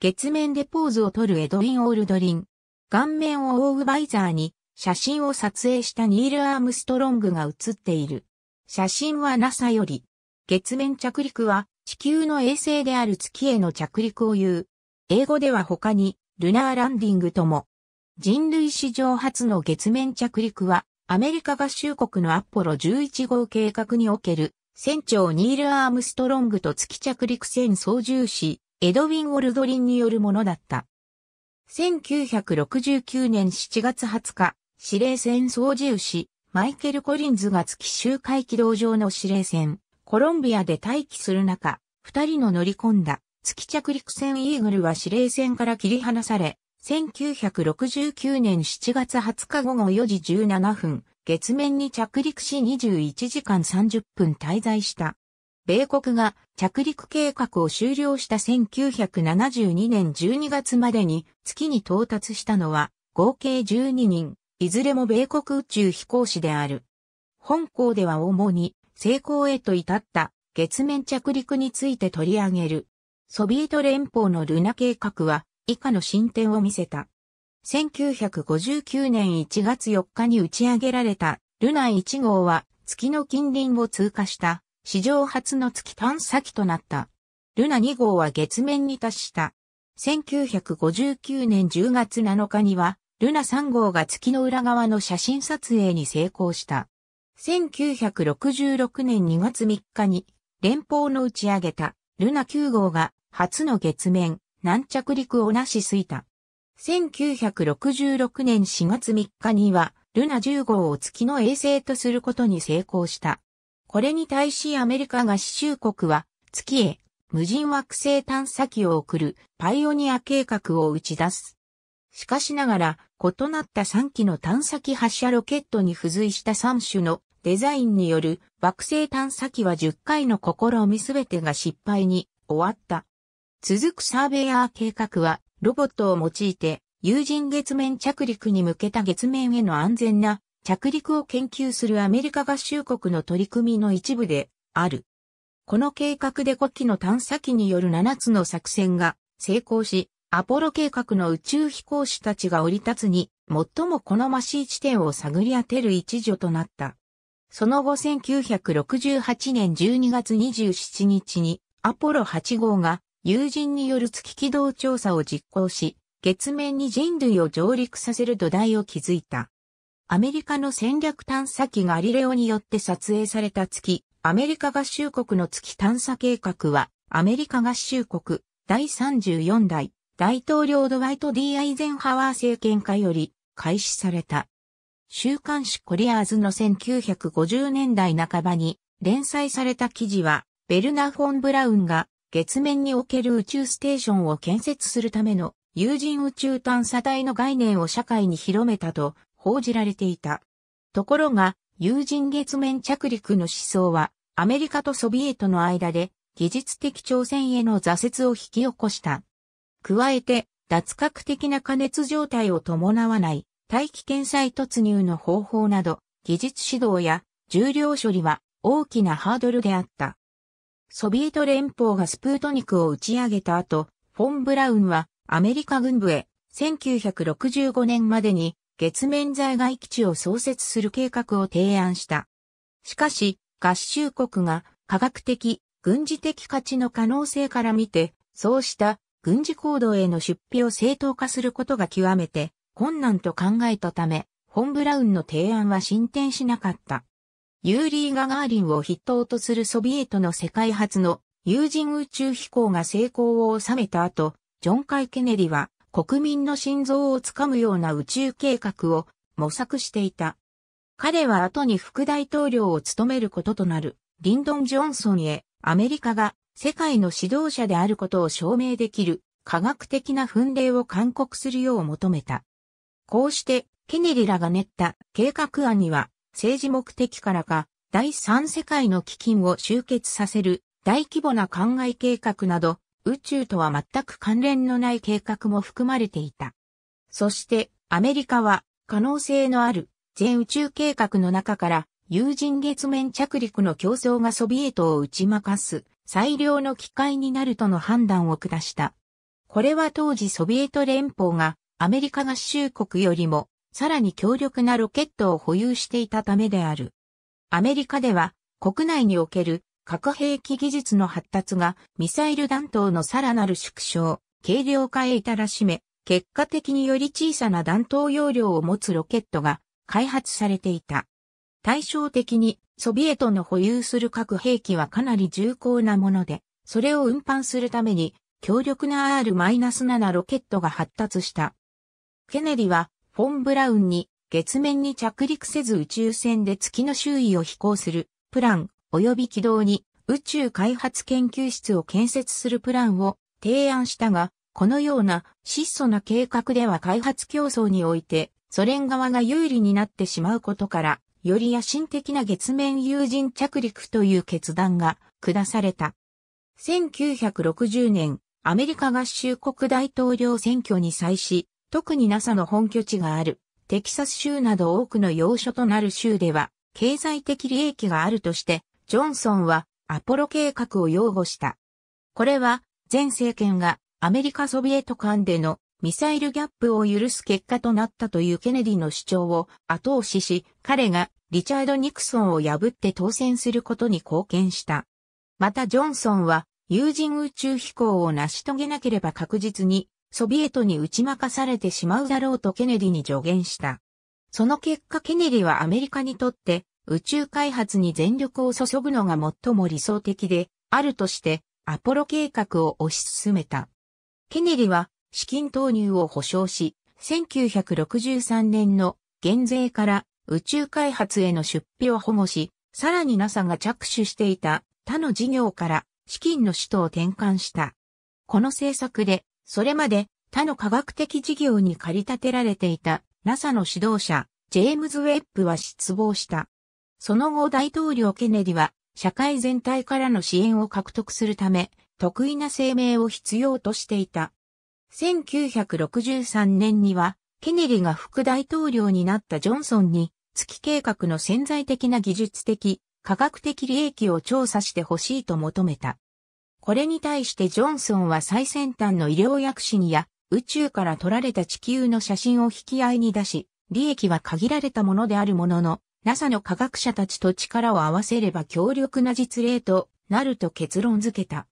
月面でポーズを取るエドウィン・オールドリン。顔面を覆うバイザーに写真を撮影したニール・アームストロングが写っている。写真は NASA より、月面着陸は地球の衛星である月への着陸を言う。英語では他にルナーランディングとも。人類史上初の月面着陸はアメリカ合衆国のアポロ11号計画における船長ニール・アームストロングと月着陸船操縦士エドウィン・オルドリンによるものだった。1969年7月20日、司令船操縦牛、マイケル・コリンズが月周回軌道上の司令船、コロンビアで待機する中、二人の乗り込んだ月着陸船イーグルは司令船から切り離され、1969年7月20日午後4時17分、月面に着陸し21時間30分滞在した。米国が着陸計画を終了した1972年12月までに月に到達したのは合計12人、いずれも米国宇宙飛行士である。本校では主に成功へと至った月面着陸について取り上げる。ソビエト連邦のルナ計画は以下の進展を見せた。1959年1月4日に打ち上げられたルナ1号は月の近隣を通過した史上初の月探査機となった。ルナ2号は月面に達した。1959年10月7日には、ルナ3号が月の裏側の写真撮影に成功した。1966年2月3日に、連邦の打ち上げた、ルナ9号が、初の月面、軟着陸をなしすいた。1966年4月3日には、ルナ10号を月の衛星とすることに成功した。これに対しアメリカ合衆国は月へ無人惑星探査機を送るパイオニア計画を打ち出す。しかしながら異なった3機の探査機発射ロケットに付随した3種のデザインによる惑星探査機は10回の試みすべてが失敗に終わった。続くサーベイアー計画はロボットを用いて有人月面着陸に向けた月面への安全な着陸を研究するアメリカ合衆国の取り組みの一部である。この計画で5機の探査機による7つの作戦が成功し、アポロ計画の宇宙飛行士たちが降り立つに、最も好ましい地点を探り当てる一助となった。その後1968年12月27日に、アポロ8号が友人による月軌道調査を実行し、月面に人類を上陸させる土台を築いた。アメリカの戦略探査機ガリレオによって撮影された月、アメリカ合衆国の月探査計画は、アメリカ合衆国第34代大統領ドワイト・ D・ アイゼンハワー政権下より開始された。週刊誌コリアーズの1950年代半ばに連載された記事は、ベルナ・フォン・ブラウンが月面における宇宙ステーションを建設するための有人宇宙探査隊の概念を社会に広めたと報じられていた。ところが、有人月面着陸の思想は、アメリカとソビエトの間で、技術的挑戦への挫折を引き起こした。加えて、脱核的な加熱状態を伴わない大気圏再突入の方法など、技術指導や重量処理は大きなハードルであった。ソビエト連邦がスプートニクを打ち上げた後、フォン・ブラウンはアメリカ軍部へ1965年までに月面在外基地を創設する計画を提案した。しかし、合衆国が科学的、軍事的価値の可能性から見て、そうした軍事行動への出費を正当化することが極めて困難と考えたため、フォン・ブラウンの提案は進展しなかった。ユーリー・ガガーリンを筆頭とするソビエトの世界初の有人宇宙飛行が成功を収めた後、ジョン・カイ・ケネディは国民の心臓をつかむような宇宙計画を模索していた。彼は後に副大統領を務めることとなるリンドン・ジョンソンへアメリカが世界の指導者であることを証明できる科学的な奮励を勧告するよう求めた。こうしてケネリらが練った計画案には政治目的からか第三世界の基金を集結させる大規模な考え計画など宇宙とは全く関連のない計画も含まれていた。そしてアメリカは可能性のある全宇宙計画の中から有人月面着陸の競争がソビエトを打ち負かす最良の機会になるとの判断を下した。これは当時ソビエト連邦がアメリカ合衆国よりもさらに強力なロケットを保有していたためである。アメリカでは国内における核兵器技術の発達がミサイル弾頭のさらなる縮小、軽量化へ至らしめ、結果的により小さな弾頭容量を持つロケットが開発されていた。対照的にソビエトの保有する核兵器はかなり重厚なもので、それを運搬するために強力な R-7 ロケットが発達した。ケネディはフォン・ブラウンに月面に着陸せず宇宙船で月の周囲を飛行するプラン及び軌道に宇宙開発研究室を建設するプランを提案したが、このような質素な計画では開発競争においてソ連側が有利になってしまうことから、より野心的な月面有人着陸という決断が下された。1960年、アメリカ合衆国大統領選挙に際し、特に NASA の本拠地があるテキサス州など多くの要所となる州では、経済的利益があるとして、ジョンソンはアポロ計画を擁護した。これは前政権がアメリカソビエト間でのミサイルギャップを許す結果となったというケネディの主張を後押しし、彼がリチャード・ニクソンを破って当選することに貢献した。またジョンソンは有人宇宙飛行を成し遂げなければ確実にソビエトに打ち負かされてしまうだろうとケネディに助言した。その結果ケネディはアメリカにとって宇宙開発に全力を注ぐのが最も理想的であるとしてアポロ計画を推し進めた。ケネリは資金投入を保証し、1963年の減税から宇宙開発への出費を保護し、さらに NASA が着手していた他の事業から資金の使途を転換した。この政策で、それまで他の科学的事業に駆り立てられていた NASA の指導者、ジェームズ・ウェッブは失望した。その後大統領ケネディは社会全体からの支援を獲得するため、得意な声明を必要としていた。1963年には、ケネディが副大統領になったジョンソンに、月計画の潜在的な技術的、科学的利益を調査してほしいと求めた。これに対してジョンソンは最先端の医療薬師にや、宇宙から撮られた地球の写真を引き合いに出し、利益は限られたものであるものの、NASA の科学者たちと力を合わせれば強力な実例となると結論付けた。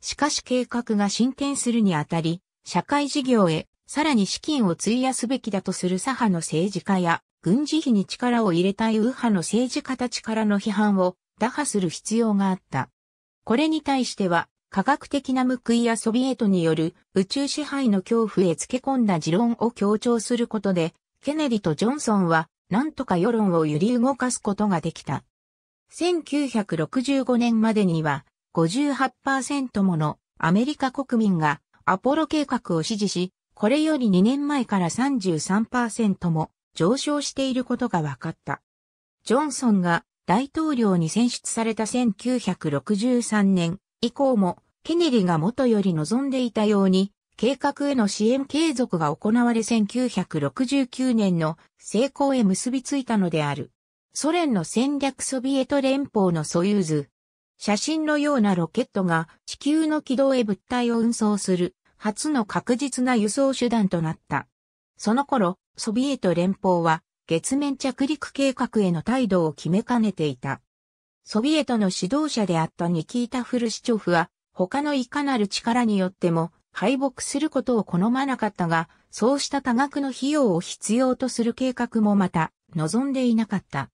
しかし計画が進展するにあたり、社会事業へさらに資金を費やすべきだとする左派の政治家や軍事費に力を入れたい右派の政治家たちからの批判を打破する必要があった。これに対しては科学的な報いやソビエトによる宇宙支配の恐怖へつけ込んだ持論を強調することで、ケネディとジョンソンはなんとか世論を揺り動かすことができた。1965年までには58%ものアメリカ国民がアポロ計画を支持し、これより2年前から33%も上昇していることが分かった。ジョンソンが大統領に選出された1963年以降もケネディが元より望んでいたように計画への支援継続が行われ1969年の成功へ結びついたのである。ソ連の戦略ソビエト連邦のソユーズ。写真のようなロケットが地球の軌道へ物体を運送する初の確実な輸送手段となった。その頃、ソビエト連邦は月面着陸計画への態度を決めかねていた。ソビエトの指導者であったニキータ・フルシチョフは他のいかなる力によっても敗北することを好まなかったが、そうした多額の費用を必要とする計画もまた望んでいなかった。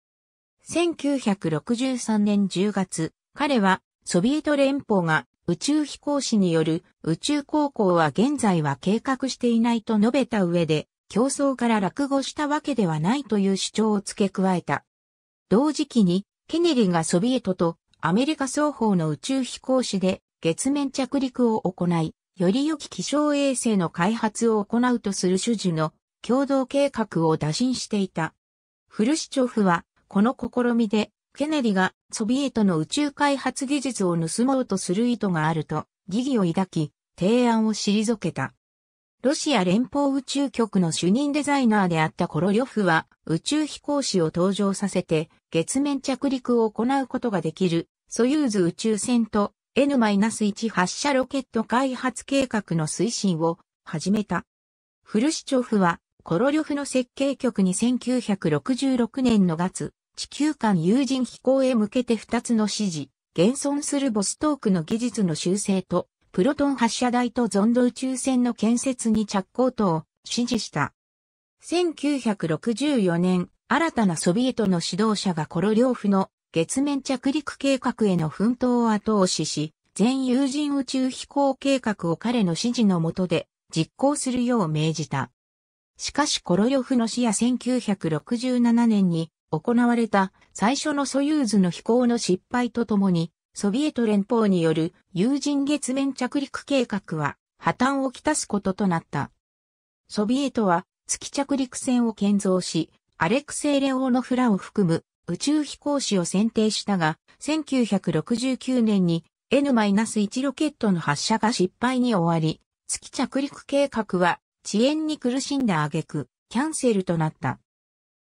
1963年10月、彼はソビエト連邦が宇宙飛行士による宇宙航行は現在は計画していないと述べた上で、競争から落語したわけではないという主張を付け加えた。同時期に、ケネリがソビエトとアメリカ双方の宇宙飛行士で月面着陸を行い、より良き気象衛星の開発を行うとする種々の共同計画を打診していた。フルシチョフは、この試みで、ケネディがソビエトの宇宙開発技術を盗もうとする意図があると疑義を抱き、提案を退けた。ロシア連邦宇宙局の主任デザイナーであったコロリョフは宇宙飛行士を登場させて月面着陸を行うことができるソユーズ宇宙船と N-1 発射ロケット開発計画の推進を始めた。フルシチョフはコロリョフの設計局に1966年の月、地球間有人飛行へ向けて2つの指示、現存するボストークの技術の修正と、プロトン発射台とゾンド宇宙船の建設に着工等を指示した。1964年、新たなソビエトの指導者がコロリョフの月面着陸計画への奮闘を後押しし、全有人宇宙飛行計画を彼の指示の下で実行するよう命じた。しかしコロヨフの死や1967年に行われた最初のソユーズの飛行の失敗とともに、ソビエト連邦による有人月面着陸計画は破綻をきたすこととなった。ソビエトは月着陸船を建造し、アレクセイ・レオーノフラを含む宇宙飛行士を選定したが、1969年に N-1 ロケットの発射が失敗に終わり、月着陸計画は遅延に苦しんだ挙句、キャンセルとなった。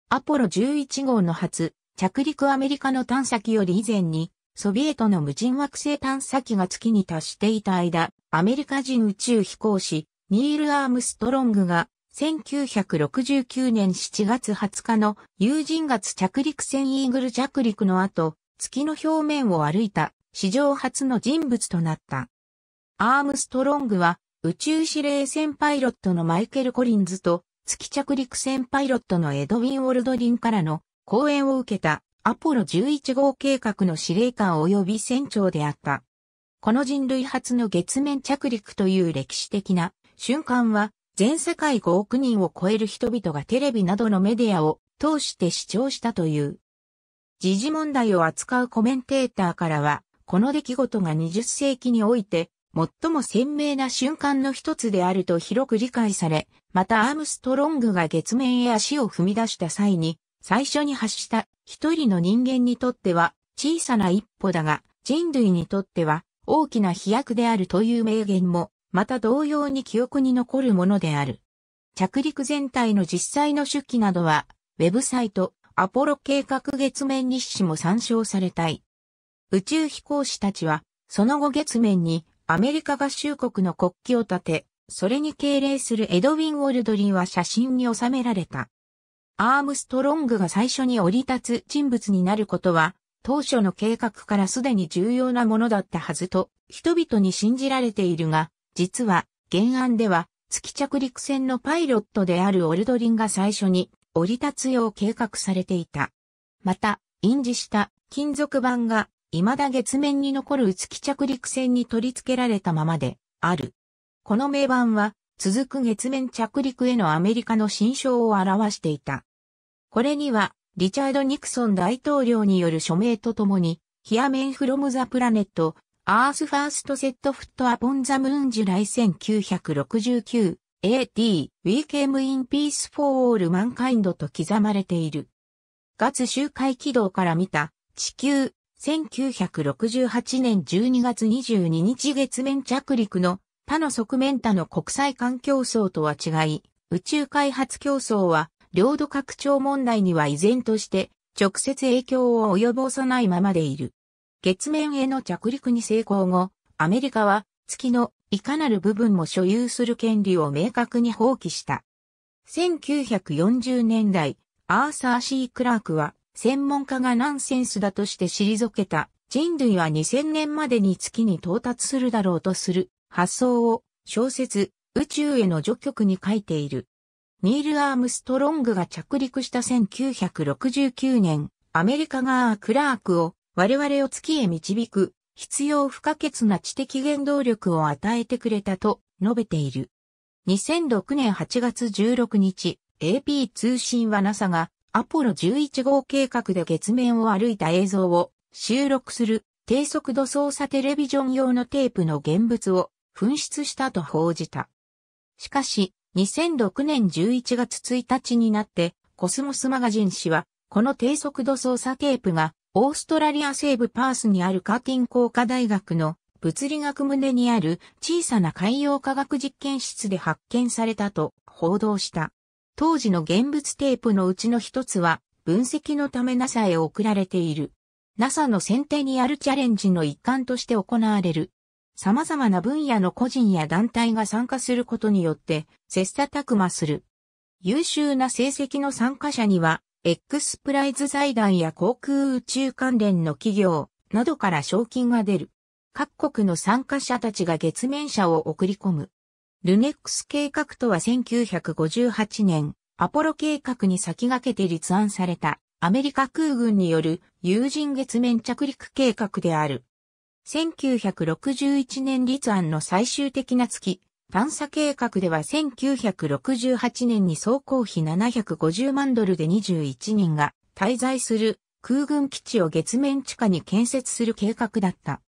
アポロ11号の初、着陸アメリカの探査機より以前に、ソビエトの無人惑星探査機が月に達していた間、アメリカ人宇宙飛行士、ニール・アームストロングが1969年7月20日の有人月着陸船イーグル着陸の後、月の表面を歩いた史上初の人物となった。アームストロングは宇宙司令船パイロットのマイケル・コリンズと月着陸船パイロットのエドウィン・オルドリンからの講演を受けたアポロ11号計画の司令官及び船長であった。この人類初の月面着陸という歴史的な瞬間は全世界5億人を超える人々がテレビなどのメディアを通して視聴したという。時事問題を扱うコメンテーターからは、この出来事が20世紀において、最も鮮明な瞬間の一つであると広く理解され、またアームストロングが月面へ足を踏み出した際に、最初に発した一人の人間にとっては小さな一歩だが、人類にとっては大きな飛躍であるという名言もまた同様に記憶に残るものである。着陸全体の実際の出記などは、ウェブサイト、アポロ計画月面日誌も参照されたい。宇宙飛行士たちは、その後月面にアメリカ合衆国の国旗を立て、それに敬礼するエドウィン・ウォルドリーは写真に収められた。アームストロングが最初に降り立つ人物になることは、当初の計画からすでに重要なものだったはずと、人々に信じられているが、実は、原案では、月着陸船のパイロットであるオルドリンが最初に降り立つよう計画されていた。また、印字した金属板が未だ月面に残る月着陸船に取り付けられたままである。この名板は続く月面着陸へのアメリカの心象を表していた。これにはリチャード・ニクソン大統領による署名とともに、ヒアメンフロムザプラネットアースファーストセットフットアポンザムーンジュライ 1969AD We Came in Peace for All Mankind と刻まれている。月周回軌道から見た地球1968年12月22日月面着陸の他の側面他の国際間競争とは違い、宇宙開発競争は領土拡張問題には依然として直接影響を及ぼさないままでいる。月面への着陸に成功後、アメリカは月のいかなる部分も所有する権利を明確に放棄した。1940年代、アーサー・シー・クラークは、専門家がナンセンスだとして退けた、人類は2000年までに月に到達するだろうとする発想を小説、宇宙への序曲に書いている。ニール・アームストロングが着陸した1969年、アメリカ側はクラークを我々を月へ導く、必要不可欠な知的原動力を与えてくれたと述べている。2006年8月16日、AP 通信は NASA がアポロ11号計画で月面を歩いた映像を収録する低速度操作テレビジョン用のテープの現物を紛失したと報じた。しかし、2006年11月1日になって、コスモスマガジン氏は、この低速度操作テープがオーストラリア西部パースにあるカーティン工科大学の物理学棟にある小さな海洋科学実験室で発見されたと報道した。当時の現物テープのうちの一つは分析のため NASA へ送られている。NASA の先手にあるチャレンジの一環として行われる。様々な分野の個人や団体が参加することによって切磋琢磨する。優秀な成績の参加者には X プライズ財団や航空宇宙関連の企業などから賞金が出る。各国の参加者たちが月面車を送り込む。ルネックス計画とは1958年、アポロ計画に先駆けて立案されたアメリカ空軍による有人月面着陸計画である。1961年立案の最終的な月、探査計画では1968年に総工費750万ドルで21人が滞在する空軍基地を月面地下に建設する計画だった。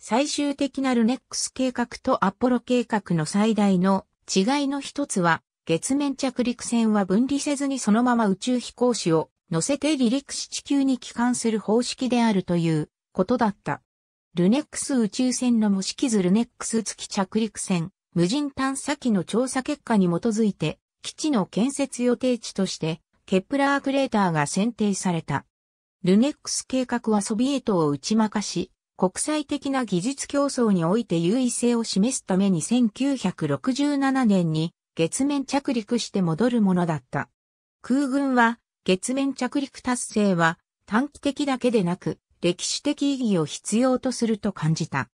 最終的なルネックス計画とアポロ計画の最大の違いの一つは、月面着陸船は分離せずにそのまま宇宙飛行士を乗せて離陸し地球に帰還する方式であるということだった。ルネックス宇宙船の模式図ルネックス付き着陸船無人探査機の調査結果に基づいて、基地の建設予定地として、ケプラークレーターが選定された。ルネックス計画はソビエトを打ち負かし、国際的な技術競争において優位性を示すために1967年に月面着陸して戻るものだった。空軍は月面着陸達成は短期的だけでなく歴史的意義を必要とすると感じた。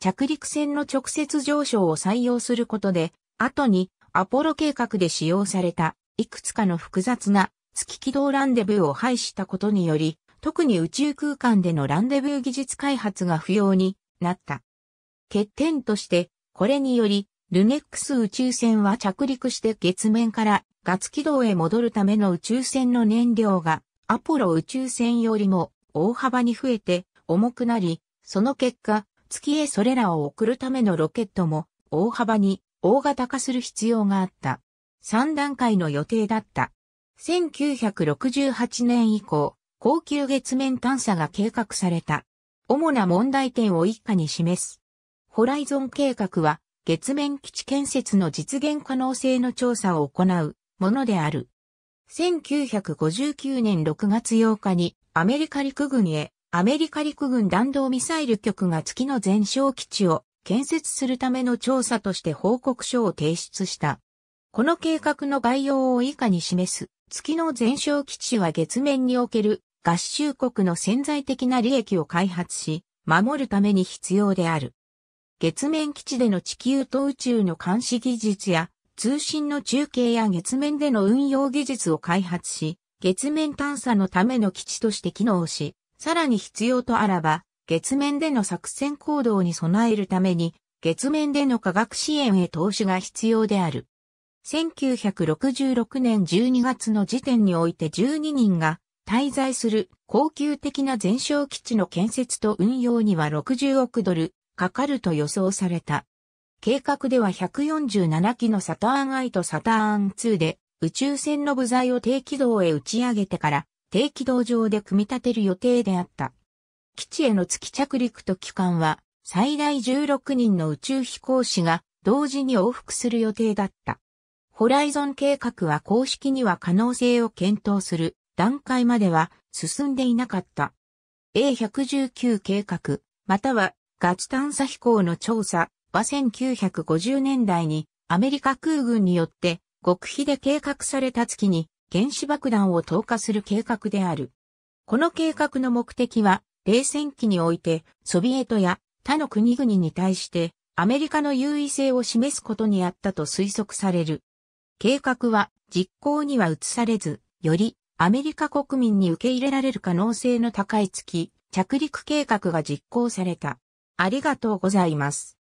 着陸船の直接上昇を採用することで、後にアポロ計画で使用されたいくつかの複雑な月軌道ランデブーを廃したことにより、特に宇宙空間でのランデブー技術開発が不要になった。欠点として、これにより、ルネックス宇宙船は着陸して月面から月軌道へ戻るための宇宙船の燃料がアポロ宇宙船よりも大幅に増えて重くなり、その結果、月へそれらを送るためのロケットも大幅に大型化する必要があった。3段階の予定だった。1968年以降、高級月面探査が計画された。主な問題点を一家に示す。ホライゾン計画は、月面基地建設の実現可能性の調査を行うものである。1959年6月8日にアメリカ陸軍へアメリカ陸軍弾道ミサイル局が月の全焼基地を建設するための調査として報告書を提出した。この計画の概要を以下に示す。月の全焼基地は月面における合衆国の潜在的な利益を開発し、守るために必要である。月面基地での地球と宇宙の監視技術や通信の中継や月面での運用技術を開発し、月面探査のための基地として機能し、さらに必要とあらば、月面での作戦行動に備えるために、月面での科学支援へ投資が必要である。1966年12月の時点において12人が滞在する高級的な全焼基地の建設と運用には60億ドルかかると予想された。計画では147機のサターン I とサターン2で宇宙船の部材を低軌道へ打ち上げてから低期道上で組み立てる予定であった。基地への月着陸と期間は、最大16人の宇宙飛行士が同時に往復する予定だった。ホライゾン計画は公式には可能性を検討する段階までは進んでいなかった。A119 計画、またはガチ探査飛行の調査は1950年代にアメリカ空軍によって極秘で計画された月に原子爆弾を投下する計画である。この計画の目的は、冷戦期において、ソビエトや他の国々に対して、アメリカの優位性を示すことにあったと推測される。計画は実行には移されず、よりアメリカ国民に受け入れられる可能性の高い月、着陸計画が実行された。ありがとうございます。